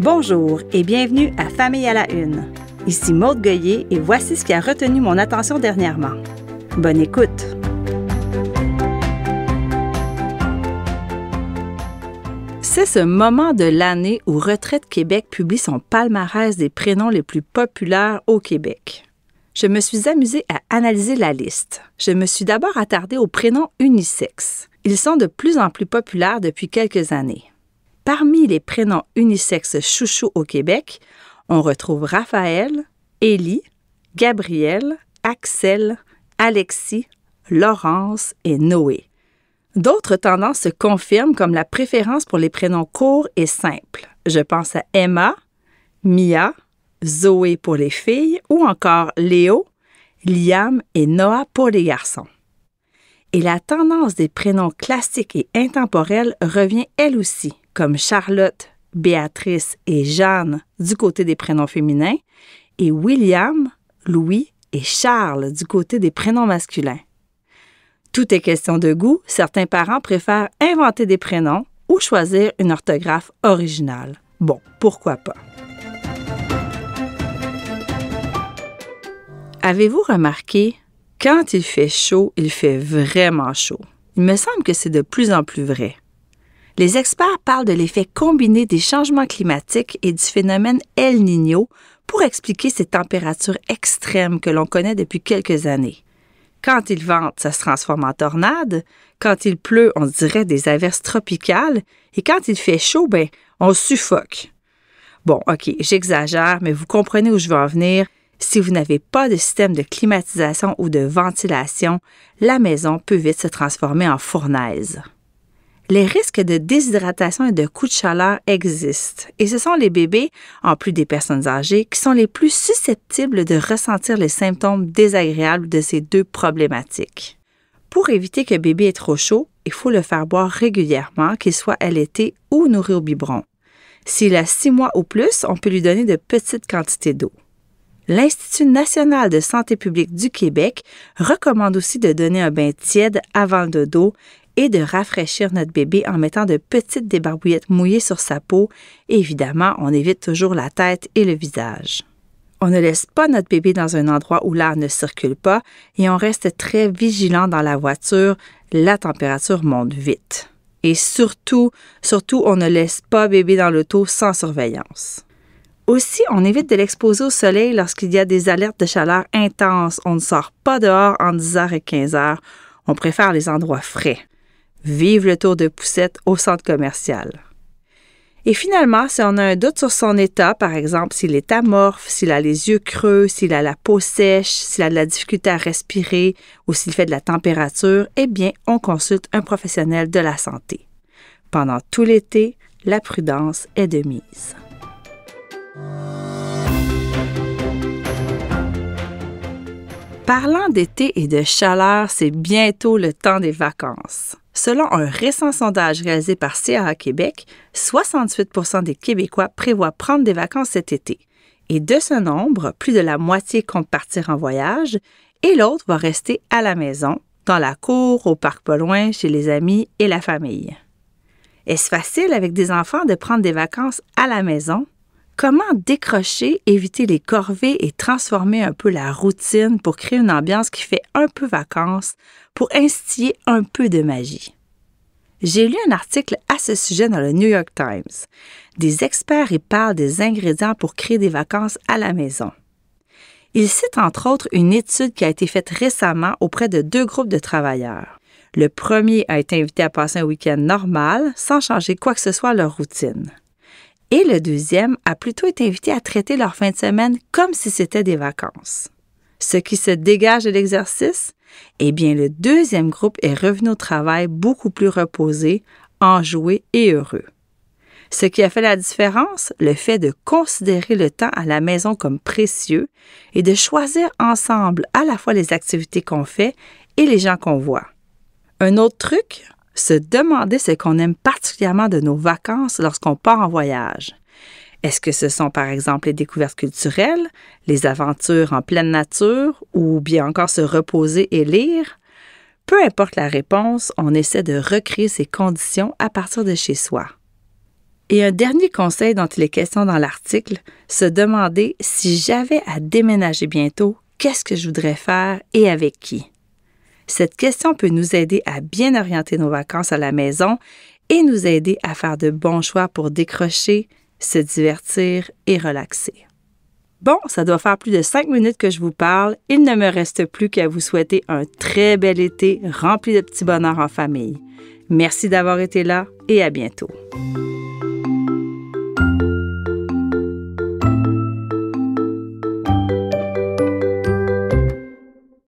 Bonjour et bienvenue à Famille à la Une. Ici Maude Goyer et voici ce qui a retenu mon attention dernièrement. Bonne écoute! C'est ce moment de l'année où Retraite Québec publie son palmarès des prénoms les plus populaires au Québec. Je me suis amusée à analyser la liste. Je me suis d'abord attardée aux prénoms unisexes. Ils sont de plus en plus populaires depuis quelques années. Parmi les prénoms unisexes chouchous au Québec, on retrouve Raphaël, Élie, Gabriel, Axel, Alexis, Laurence et Noé. D'autres tendances se confirment comme la préférence pour les prénoms courts et simples. Je pense à Emma, Mia, Zoé pour les filles ou encore Léo, Liam et Noah pour les garçons. Et la tendance des prénoms classiques et intemporels revient elle aussi, comme Charlotte, Béatrice et Jeanne du côté des prénoms féminins, et William, Louis et Charles du côté des prénoms masculins. Tout est question de goût, certains parents préfèrent inventer des prénoms ou choisir une orthographe originale. Bon, pourquoi pas? Avez-vous remarqué, quand il fait chaud, il fait vraiment chaud. Il me semble que c'est de plus en plus vrai. Les experts parlent de l'effet combiné des changements climatiques et du phénomène El Niño pour expliquer ces températures extrêmes que l'on connaît depuis quelques années. Quand il vente, ça se transforme en tornade. Quand il pleut, on dirait des averses tropicales. Et quand il fait chaud, ben, on suffoque. Bon, OK, j'exagère, mais vous comprenez où je veux en venir. Si vous n'avez pas de système de climatisation ou de ventilation, la maison peut vite se transformer en fournaise les risques de déshydratation et de coups de chaleur existent. Et ce sont les bébés, en plus des personnes âgées, qui sont les plus susceptibles de ressentir les symptômes désagréables de ces deux problématiques. Pour éviter que bébé ait trop chaud, il faut le faire boire régulièrement, qu'il soit allaité ou nourri au biberon. S'il a six mois ou plus, on peut lui donner de petites quantités d'eau. L'Institut national de santé publique du Québec recommande aussi de donner un bain tiède avant le dodo et de rafraîchir notre bébé en mettant de petites débarbouillettes mouillées sur sa peau. évidemment, on évite toujours la tête et le visage. On ne laisse pas notre bébé dans un endroit où l'air ne circule pas et on reste très vigilant dans la voiture. La température monte vite. Et surtout, surtout, on ne laisse pas bébé dans l'auto sans surveillance. Aussi, on évite de l'exposer au soleil lorsqu'il y a des alertes de chaleur intense. On ne sort pas dehors en 10h et 15h. On préfère les endroits frais. Vive le tour de poussette au centre commercial. Et finalement, si on a un doute sur son état, par exemple s'il est amorphe, s'il a les yeux creux, s'il a la peau sèche, s'il a de la difficulté à respirer ou s'il fait de la température, eh bien, on consulte un professionnel de la santé. Pendant tout l'été, la prudence est de mise. Parlant d'été et de chaleur, c'est bientôt le temps des vacances. Selon un récent sondage réalisé par CAA Québec, 68 des Québécois prévoient prendre des vacances cet été. Et de ce nombre, plus de la moitié compte partir en voyage et l'autre va rester à la maison, dans la cour, au parc pas loin, chez les amis et la famille. Est-ce facile avec des enfants de prendre des vacances à la maison? Comment décrocher, éviter les corvées et transformer un peu la routine pour créer une ambiance qui fait un peu vacances, pour instiller un peu de magie? J'ai lu un article à ce sujet dans le New York Times. Des experts y parlent des ingrédients pour créer des vacances à la maison. Ils citent entre autres une étude qui a été faite récemment auprès de deux groupes de travailleurs. Le premier a été invité à passer un week-end normal, sans changer quoi que ce soit à leur routine et le deuxième a plutôt été invité à traiter leur fin de semaine comme si c'était des vacances. Ce qui se dégage de l'exercice, eh bien le deuxième groupe est revenu au travail beaucoup plus reposé, enjoué et heureux. Ce qui a fait la différence, le fait de considérer le temps à la maison comme précieux et de choisir ensemble à la fois les activités qu'on fait et les gens qu'on voit. Un autre truc, se demander ce qu'on aime particulièrement de nos vacances lorsqu'on part en voyage. Est-ce que ce sont par exemple les découvertes culturelles, les aventures en pleine nature ou bien encore se reposer et lire? Peu importe la réponse, on essaie de recréer ces conditions à partir de chez soi. Et un dernier conseil dont il est question dans l'article, se demander si j'avais à déménager bientôt, qu'est-ce que je voudrais faire et avec qui. Cette question peut nous aider à bien orienter nos vacances à la maison et nous aider à faire de bons choix pour décrocher, se divertir et relaxer. Bon, ça doit faire plus de cinq minutes que je vous parle. Il ne me reste plus qu'à vous souhaiter un très bel été rempli de petits bonheurs en famille. Merci d'avoir été là et à bientôt.